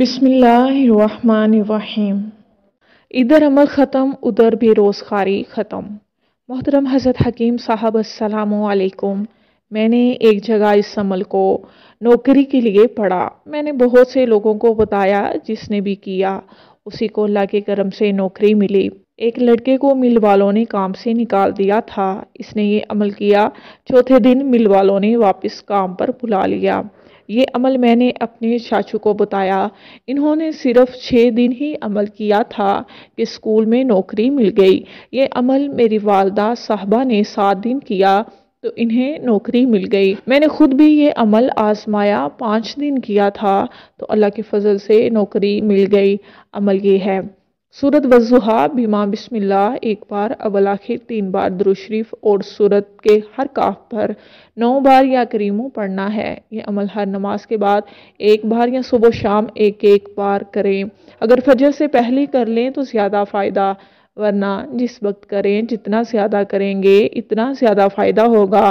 बिसमीम इधर अमल ख़त्म उधर बेरोज़गारी ख़त्म मोहतरम हज़रत हकीम साहब असलकुम मैंने एक जगह इस अमल को नौकरी के लिए पढ़ा मैंने बहुत से लोगों को बताया जिसने भी किया उसी को अल्लाह के करम से नौकरी मिली एक लड़के को मिल वालों ने काम से निकाल दिया था इसने ये अमल किया चौथे दिन मिल वालों ने वापस काम पर बुला लिया ये अमल मैंने अपने चाचू को बताया इन्होंने सिर्फ छः दिन ही अमल किया था कि स्कूल में नौकरी मिल गई ये अमल मेरी वालदा साहबा ने सात दिन किया तो इन्हें नौकरी मिल गई मैंने ख़ुद भी ये अमल आजमाया पाँच दिन किया था तो अल्लाह के फजल से नौकरी मिल गई अमल ये है सूरत वजुहा बीमा बिस्मिल्ला एक बार अवल आखिर तीन बार दुरुशरीफ और सूरत के हर काफ पर नौ बार या करीमों पढ़ना है यह अमल हर नमाज के बाद एक बार या सुबह शाम एक एक बार करें अगर फजर से पहले कर लें तो ज़्यादा फ़ायदा वरना जिस वक्त करें जितना ज़्यादा करेंगे इतना ज़्यादा फ़ायदा होगा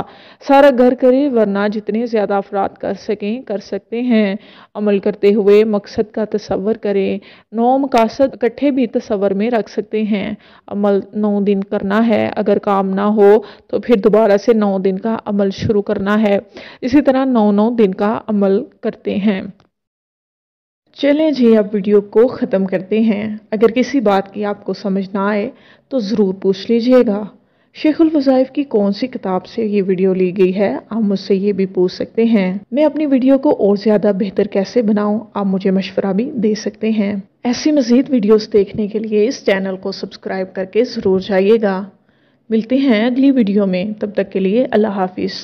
सारा घर करें वरना जितने ज़्यादा अफराद कर सकें कर सकते हैं अमल करते हुए मकसद का तस्वर करें नौ मकासद इकट्ठे भी तस्वर में रख सकते हैं अमल नौ दिन करना है अगर काम ना हो तो फिर दोबारा से नौ दिन का अमल शुरू करना है इसी तरह नौ नौ दिन का अमल करते हैं चलें जी आप वीडियो को ख़त्म करते हैं अगर किसी बात की आपको समझ ना आए तो ज़रूर पूछ लीजिएगा शेखुल वज़ाइफ की कौन सी किताब से ये वीडियो ली गई है आप मुझसे ये भी पूछ सकते हैं मैं अपनी वीडियो को और ज़्यादा बेहतर कैसे बनाऊं आप मुझे मशवरा भी दे सकते हैं ऐसी मज़ीद वीडियोस देखने के लिए इस चैनल को सब्सक्राइब करके ज़रूर जाइएगा मिलते हैं अगली वीडियो में तब तक के लिए अल्लाह हाफिज़